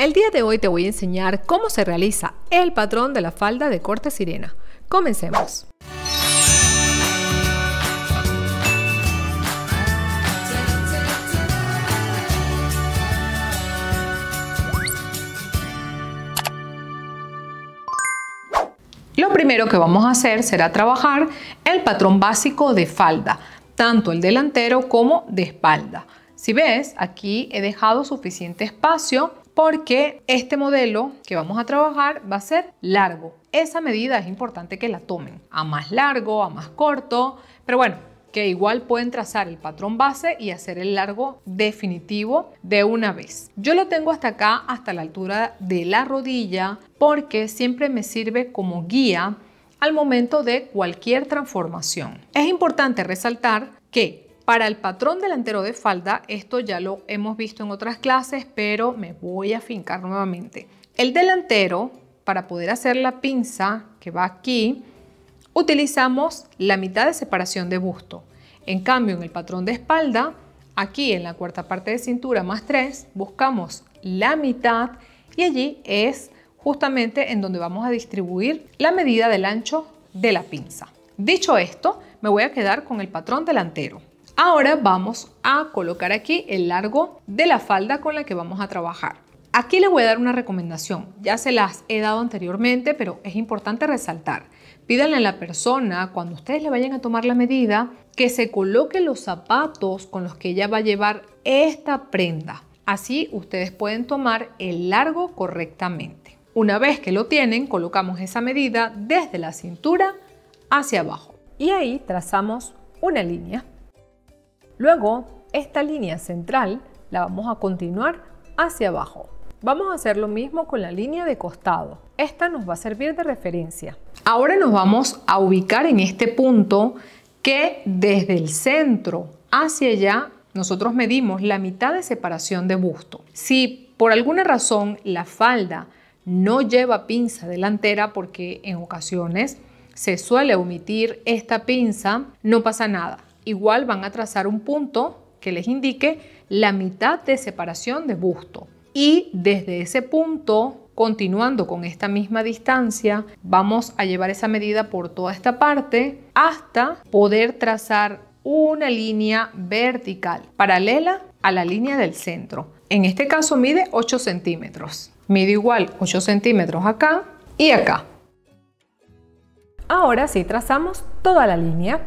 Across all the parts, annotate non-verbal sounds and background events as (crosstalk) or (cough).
El día de hoy te voy a enseñar cómo se realiza el patrón de la falda de corte sirena. Comencemos. Lo primero que vamos a hacer será trabajar el patrón básico de falda, tanto el delantero como de espalda. Si ves, aquí he dejado suficiente espacio porque este modelo que vamos a trabajar va a ser largo. Esa medida es importante que la tomen, a más largo, a más corto, pero bueno, que igual pueden trazar el patrón base y hacer el largo definitivo de una vez. Yo lo tengo hasta acá, hasta la altura de la rodilla, porque siempre me sirve como guía al momento de cualquier transformación. Es importante resaltar que para el patrón delantero de falda, esto ya lo hemos visto en otras clases, pero me voy a fincar nuevamente. El delantero, para poder hacer la pinza que va aquí, utilizamos la mitad de separación de busto. En cambio, en el patrón de espalda, aquí en la cuarta parte de cintura más 3, buscamos la mitad y allí es justamente en donde vamos a distribuir la medida del ancho de la pinza. Dicho esto, me voy a quedar con el patrón delantero. Ahora vamos a colocar aquí el largo de la falda con la que vamos a trabajar. Aquí les voy a dar una recomendación, ya se las he dado anteriormente, pero es importante resaltar. Pídanle a la persona, cuando ustedes le vayan a tomar la medida, que se coloque los zapatos con los que ella va a llevar esta prenda. Así ustedes pueden tomar el largo correctamente. Una vez que lo tienen, colocamos esa medida desde la cintura hacia abajo. Y ahí trazamos una línea. Luego, esta línea central la vamos a continuar hacia abajo. Vamos a hacer lo mismo con la línea de costado. Esta nos va a servir de referencia. Ahora nos vamos a ubicar en este punto que desde el centro hacia allá nosotros medimos la mitad de separación de busto. Si por alguna razón la falda no lleva pinza delantera porque en ocasiones se suele omitir esta pinza, no pasa nada igual van a trazar un punto que les indique la mitad de separación de busto. Y desde ese punto, continuando con esta misma distancia, vamos a llevar esa medida por toda esta parte hasta poder trazar una línea vertical paralela a la línea del centro. En este caso mide 8 centímetros. Mide igual 8 centímetros acá y acá. Ahora sí trazamos toda la línea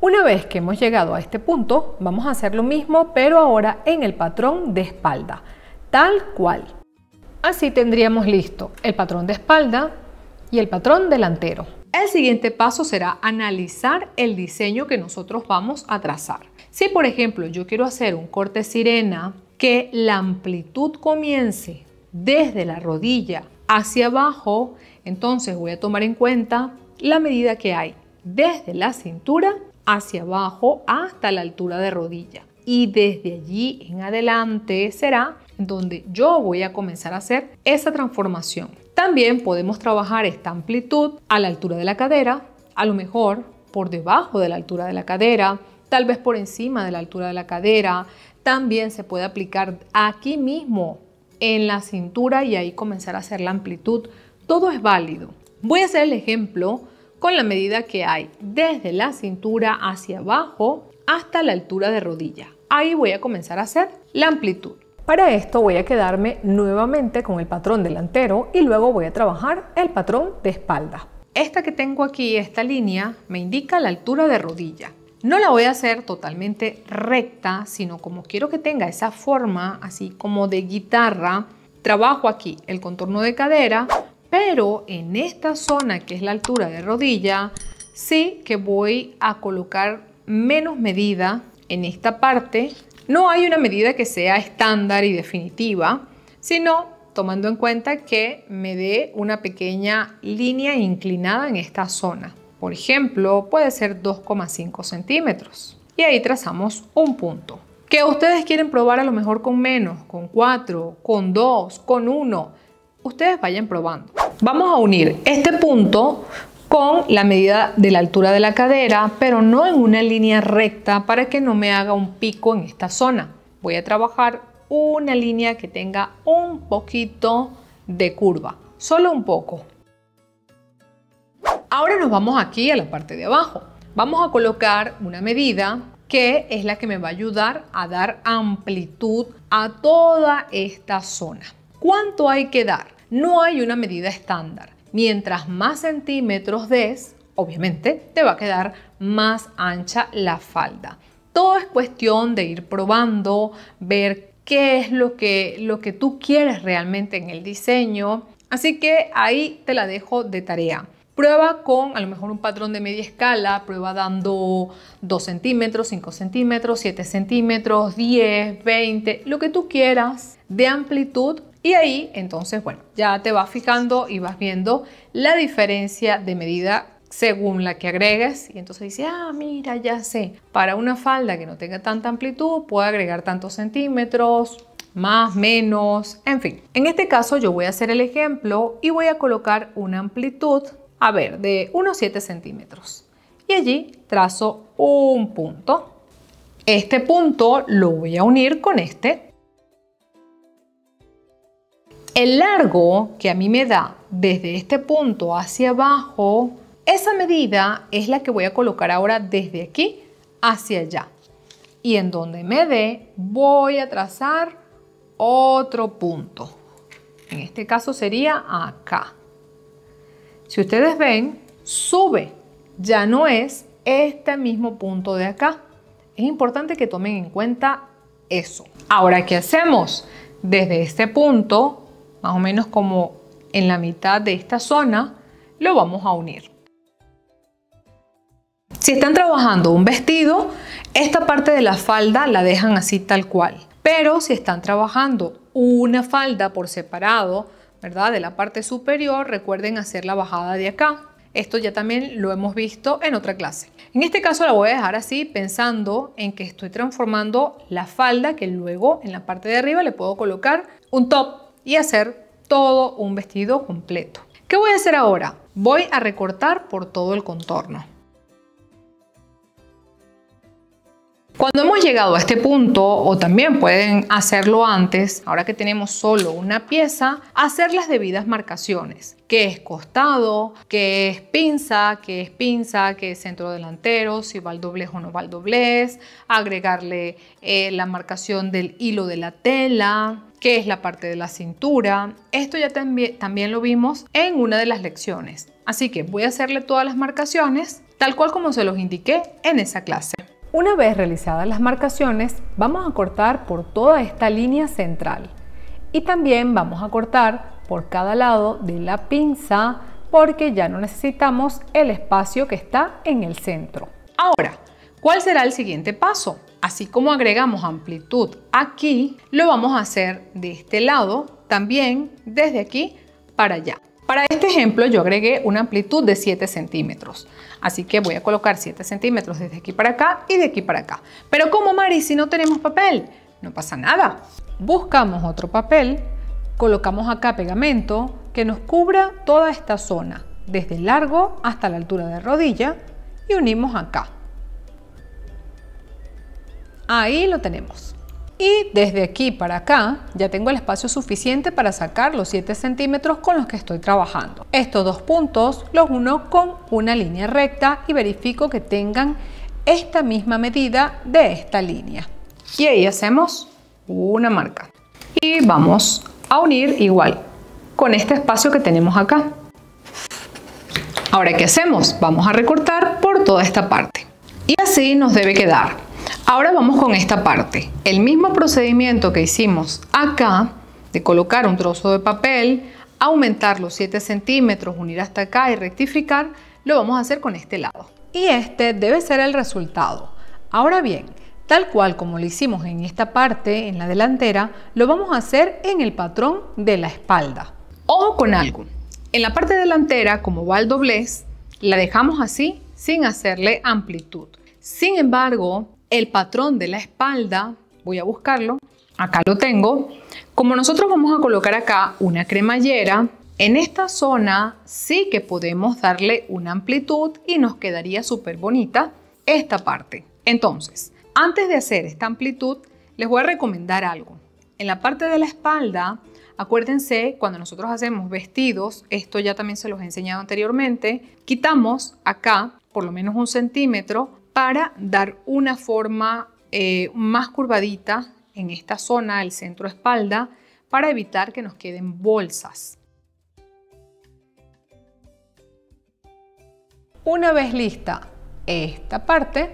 una vez que hemos llegado a este punto, vamos a hacer lo mismo, pero ahora en el patrón de espalda, tal cual. Así tendríamos listo el patrón de espalda y el patrón delantero. El siguiente paso será analizar el diseño que nosotros vamos a trazar. Si por ejemplo yo quiero hacer un corte sirena que la amplitud comience desde la rodilla hacia abajo, entonces voy a tomar en cuenta la medida que hay desde la cintura hacia abajo hasta la altura de rodilla. Y desde allí en adelante será donde yo voy a comenzar a hacer esa transformación. También podemos trabajar esta amplitud a la altura de la cadera, a lo mejor por debajo de la altura de la cadera, tal vez por encima de la altura de la cadera. También se puede aplicar aquí mismo en la cintura y ahí comenzar a hacer la amplitud. Todo es válido. Voy a hacer el ejemplo con la medida que hay desde la cintura hacia abajo hasta la altura de rodilla. Ahí voy a comenzar a hacer la amplitud. Para esto voy a quedarme nuevamente con el patrón delantero y luego voy a trabajar el patrón de espalda. Esta que tengo aquí, esta línea, me indica la altura de rodilla. No la voy a hacer totalmente recta, sino como quiero que tenga esa forma, así como de guitarra, trabajo aquí el contorno de cadera, pero en esta zona que es la altura de rodilla, sí que voy a colocar menos medida en esta parte. No hay una medida que sea estándar y definitiva, sino tomando en cuenta que me dé una pequeña línea inclinada en esta zona. Por ejemplo, puede ser 2,5 centímetros. Y ahí trazamos un punto. Que ustedes quieren probar a lo mejor con menos, con 4, con 2, con 1 ustedes vayan probando. Vamos a unir este punto con la medida de la altura de la cadera, pero no en una línea recta para que no me haga un pico en esta zona. Voy a trabajar una línea que tenga un poquito de curva, solo un poco. Ahora nos vamos aquí a la parte de abajo. Vamos a colocar una medida que es la que me va a ayudar a dar amplitud a toda esta zona. ¿Cuánto hay que dar? No hay una medida estándar. Mientras más centímetros des, obviamente te va a quedar más ancha la falda. Todo es cuestión de ir probando, ver qué es lo que, lo que tú quieres realmente en el diseño. Así que ahí te la dejo de tarea. Prueba con a lo mejor un patrón de media escala, prueba dando 2 centímetros, 5 centímetros, 7 centímetros, 10, 20, lo que tú quieras de amplitud y ahí entonces, bueno, ya te vas fijando y vas viendo la diferencia de medida según la que agregues y entonces dice, ah, mira, ya sé, para una falda que no tenga tanta amplitud puedo agregar tantos centímetros, más, menos, en fin. En este caso yo voy a hacer el ejemplo y voy a colocar una amplitud, a ver, de unos 7 centímetros. Y allí trazo un punto. Este punto lo voy a unir con este el largo que a mí me da desde este punto hacia abajo, esa medida es la que voy a colocar ahora desde aquí hacia allá. Y en donde me dé, voy a trazar otro punto. En este caso sería acá. Si ustedes ven, sube. Ya no es este mismo punto de acá. Es importante que tomen en cuenta eso. Ahora, ¿qué hacemos? Desde este punto más o menos como en la mitad de esta zona, lo vamos a unir. Si están trabajando un vestido, esta parte de la falda la dejan así tal cual. Pero si están trabajando una falda por separado, ¿verdad? De la parte superior, recuerden hacer la bajada de acá. Esto ya también lo hemos visto en otra clase. En este caso la voy a dejar así pensando en que estoy transformando la falda que luego en la parte de arriba le puedo colocar un top y hacer todo un vestido completo. ¿Qué voy a hacer ahora? Voy a recortar por todo el contorno. Cuando hemos llegado a este punto, o también pueden hacerlo antes, ahora que tenemos solo una pieza, hacer las debidas marcaciones. que es costado? que es pinza? que es pinza? que es centro delantero? Si va al doblez o no va al doblez. Agregarle eh, la marcación del hilo de la tela que es la parte de la cintura. Esto ya también, también lo vimos en una de las lecciones. Así que voy a hacerle todas las marcaciones tal cual como se los indiqué en esa clase. Una vez realizadas las marcaciones, vamos a cortar por toda esta línea central y también vamos a cortar por cada lado de la pinza porque ya no necesitamos el espacio que está en el centro. Ahora, ¿cuál será el siguiente paso? Así como agregamos amplitud aquí, lo vamos a hacer de este lado, también desde aquí para allá. Para este ejemplo yo agregué una amplitud de 7 centímetros. Así que voy a colocar 7 centímetros desde aquí para acá y de aquí para acá. Pero como Mari, si no tenemos papel, no pasa nada. Buscamos otro papel, colocamos acá pegamento que nos cubra toda esta zona, desde el largo hasta la altura de rodilla y unimos acá. Ahí lo tenemos. Y desde aquí para acá ya tengo el espacio suficiente para sacar los 7 centímetros con los que estoy trabajando. Estos dos puntos los uno con una línea recta y verifico que tengan esta misma medida de esta línea. Y ahí hacemos una marca. Y vamos a unir igual con este espacio que tenemos acá. Ahora, ¿qué hacemos? Vamos a recortar por toda esta parte. Y así nos debe quedar Ahora vamos con esta parte. El mismo procedimiento que hicimos acá, de colocar un trozo de papel, aumentar los 7 centímetros, unir hasta acá y rectificar, lo vamos a hacer con este lado. Y este debe ser el resultado. Ahora bien, tal cual como lo hicimos en esta parte, en la delantera, lo vamos a hacer en el patrón de la espalda. Ojo con algo. En la parte delantera, como va el doblez, la dejamos así sin hacerle amplitud. Sin embargo, el patrón de la espalda, voy a buscarlo, acá lo tengo. Como nosotros vamos a colocar acá una cremallera, en esta zona sí que podemos darle una amplitud y nos quedaría súper bonita esta parte. Entonces, antes de hacer esta amplitud, les voy a recomendar algo. En la parte de la espalda, acuérdense, cuando nosotros hacemos vestidos, esto ya también se los he enseñado anteriormente, quitamos acá por lo menos un centímetro para dar una forma eh, más curvadita en esta zona, el centro espalda, para evitar que nos queden bolsas. Una vez lista esta parte,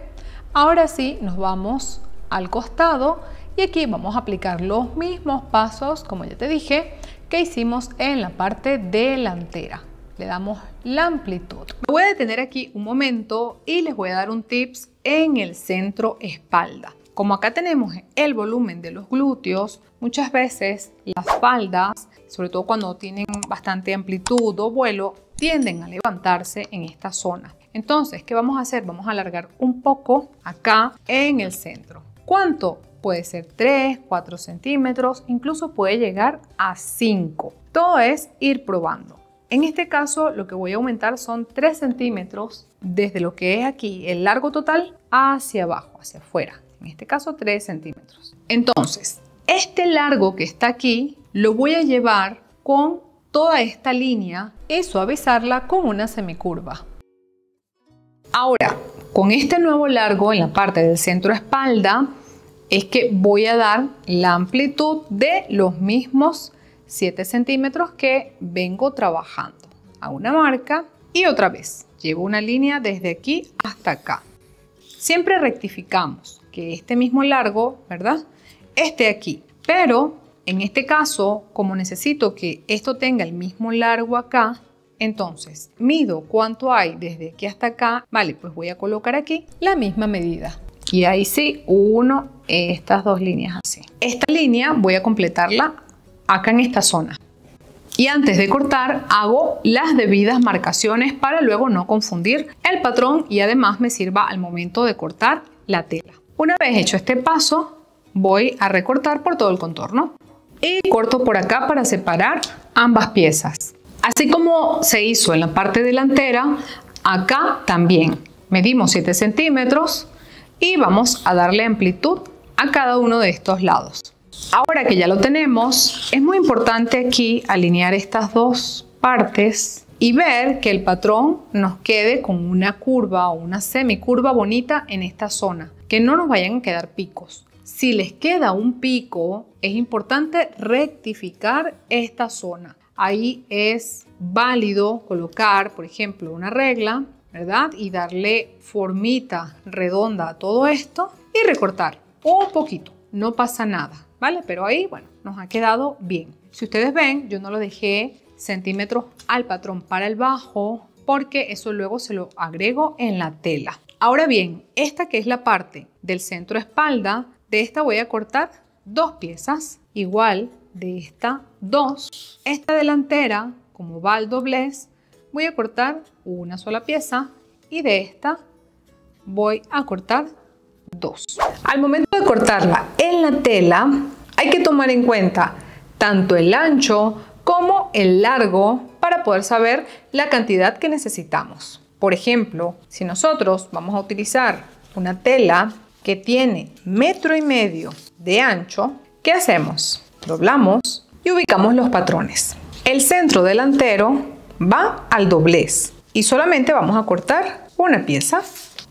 ahora sí nos vamos al costado y aquí vamos a aplicar los mismos pasos, como ya te dije, que hicimos en la parte delantera le damos la amplitud. Me voy a detener aquí un momento y les voy a dar un tips en el centro espalda. Como acá tenemos el volumen de los glúteos, muchas veces las faldas, sobre todo cuando tienen bastante amplitud o vuelo, tienden a levantarse en esta zona. Entonces, ¿qué vamos a hacer? Vamos a alargar un poco acá en el centro. ¿Cuánto? Puede ser 3, 4 centímetros, incluso puede llegar a 5. Todo es ir probando. En este caso lo que voy a aumentar son 3 centímetros desde lo que es aquí el largo total hacia abajo, hacia afuera. En este caso 3 centímetros. Entonces, este largo que está aquí lo voy a llevar con toda esta línea y suavizarla con una semicurva. Ahora, con este nuevo largo en la parte del centro espalda, es que voy a dar la amplitud de los mismos 7 centímetros que vengo trabajando. A una marca y otra vez. Llevo una línea desde aquí hasta acá. Siempre rectificamos que este mismo largo, ¿verdad? Esté aquí. Pero en este caso, como necesito que esto tenga el mismo largo acá, entonces mido cuánto hay desde aquí hasta acá. Vale, pues voy a colocar aquí la misma medida. Y ahí sí, uno, estas dos líneas así. Esta línea voy a completarla acá en esta zona. Y antes de cortar hago las debidas marcaciones para luego no confundir el patrón y además me sirva al momento de cortar la tela. Una vez hecho este paso voy a recortar por todo el contorno y corto por acá para separar ambas piezas. Así como se hizo en la parte delantera, acá también medimos 7 centímetros y vamos a darle amplitud a cada uno de estos lados. Ahora que ya lo tenemos, es muy importante aquí alinear estas dos partes y ver que el patrón nos quede con una curva o una semicurva bonita en esta zona, que no nos vayan a quedar picos. Si les queda un pico, es importante rectificar esta zona. Ahí es válido colocar, por ejemplo, una regla, ¿verdad? Y darle formita redonda a todo esto y recortar un poquito no pasa nada, ¿vale? Pero ahí, bueno, nos ha quedado bien. Si ustedes ven, yo no lo dejé centímetros al patrón para el bajo porque eso luego se lo agrego en la tela. Ahora bien, esta que es la parte del centro espalda, de esta voy a cortar dos piezas, igual de esta dos. Esta delantera, como va al doblez, voy a cortar una sola pieza y de esta voy a cortar dos. Al momento cortarla en la tela, hay que tomar en cuenta tanto el ancho como el largo para poder saber la cantidad que necesitamos. Por ejemplo, si nosotros vamos a utilizar una tela que tiene metro y medio de ancho, ¿qué hacemos? Doblamos y ubicamos los patrones. El centro delantero va al doblez y solamente vamos a cortar una pieza.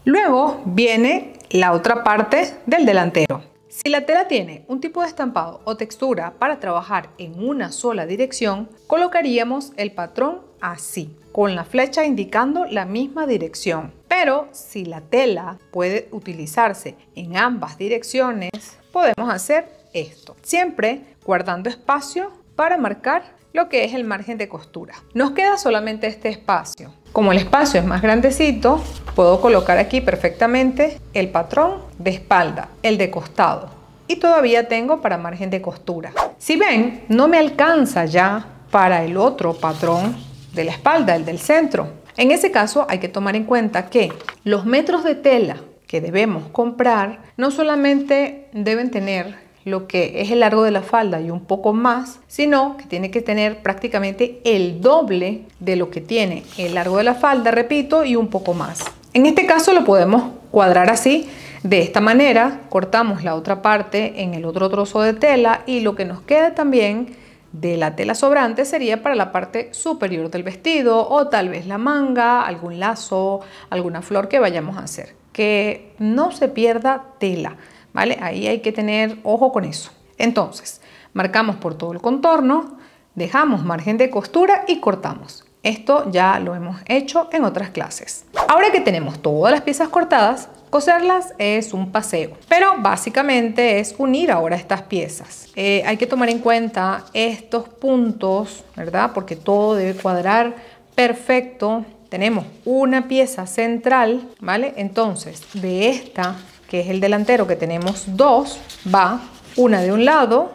Luego viene la otra parte del delantero. Si la tela tiene un tipo de estampado o textura para trabajar en una sola dirección, colocaríamos el patrón así, con la flecha indicando la misma dirección. Pero si la tela puede utilizarse en ambas direcciones, podemos hacer esto, siempre guardando espacio para marcar lo que es el margen de costura. Nos queda solamente este espacio. Como el espacio es más grandecito, puedo colocar aquí perfectamente el patrón de espalda, el de costado y todavía tengo para margen de costura. Si ven, no me alcanza ya para el otro patrón de la espalda, el del centro. En ese caso hay que tomar en cuenta que los metros de tela que debemos comprar no solamente deben tener lo que es el largo de la falda y un poco más, sino que tiene que tener prácticamente el doble de lo que tiene el largo de la falda, repito, y un poco más. En este caso lo podemos cuadrar así. De esta manera cortamos la otra parte en el otro trozo de tela y lo que nos queda también de la tela sobrante sería para la parte superior del vestido o tal vez la manga, algún lazo, alguna flor que vayamos a hacer. Que no se pierda tela. ¿vale? Ahí hay que tener ojo con eso. Entonces, marcamos por todo el contorno, dejamos margen de costura y cortamos. Esto ya lo hemos hecho en otras clases. Ahora que tenemos todas las piezas cortadas, coserlas es un paseo, pero básicamente es unir ahora estas piezas. Eh, hay que tomar en cuenta estos puntos, ¿verdad? Porque todo debe cuadrar perfecto. Tenemos una pieza central, ¿vale? Entonces, de esta que es el delantero, que tenemos dos, va una de un lado,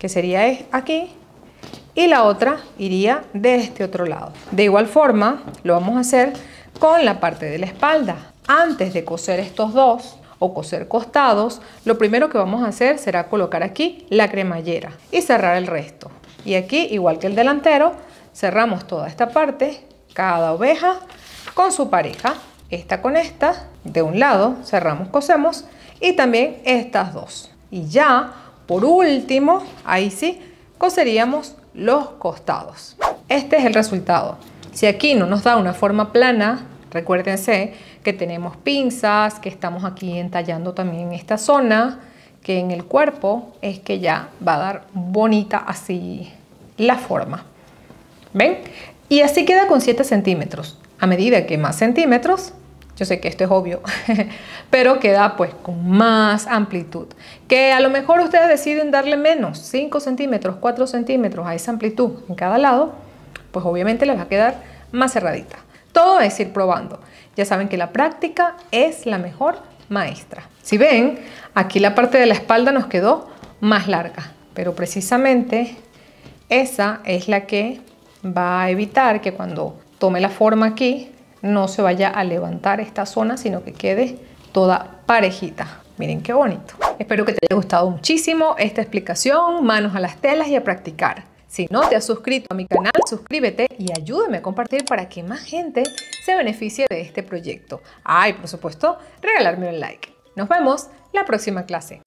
que sería aquí, y la otra iría de este otro lado. De igual forma, lo vamos a hacer con la parte de la espalda. Antes de coser estos dos o coser costados, lo primero que vamos a hacer será colocar aquí la cremallera y cerrar el resto. Y aquí, igual que el delantero, cerramos toda esta parte, cada oveja con su pareja esta con esta, de un lado, cerramos, cosemos, y también estas dos. Y ya, por último, ahí sí, coseríamos los costados. Este es el resultado. Si aquí no nos da una forma plana, recuérdense que tenemos pinzas, que estamos aquí entallando también esta zona, que en el cuerpo es que ya va a dar bonita así la forma. ¿Ven? Y así queda con 7 centímetros. A medida que más centímetros, yo sé que esto es obvio, (laughs) pero queda pues con más amplitud. Que a lo mejor ustedes deciden darle menos, 5 centímetros, 4 centímetros a esa amplitud en cada lado, pues obviamente les va a quedar más cerradita. Todo es ir probando. Ya saben que la práctica es la mejor maestra. Si ven, aquí la parte de la espalda nos quedó más larga, pero precisamente esa es la que va a evitar que cuando tome la forma aquí, no se vaya a levantar esta zona, sino que quede toda parejita. Miren qué bonito. Espero que te haya gustado muchísimo esta explicación. Manos a las telas y a practicar. Si no te has suscrito a mi canal, suscríbete y ayúdame a compartir para que más gente se beneficie de este proyecto. Ah, y por supuesto, regalarme un like. Nos vemos la próxima clase.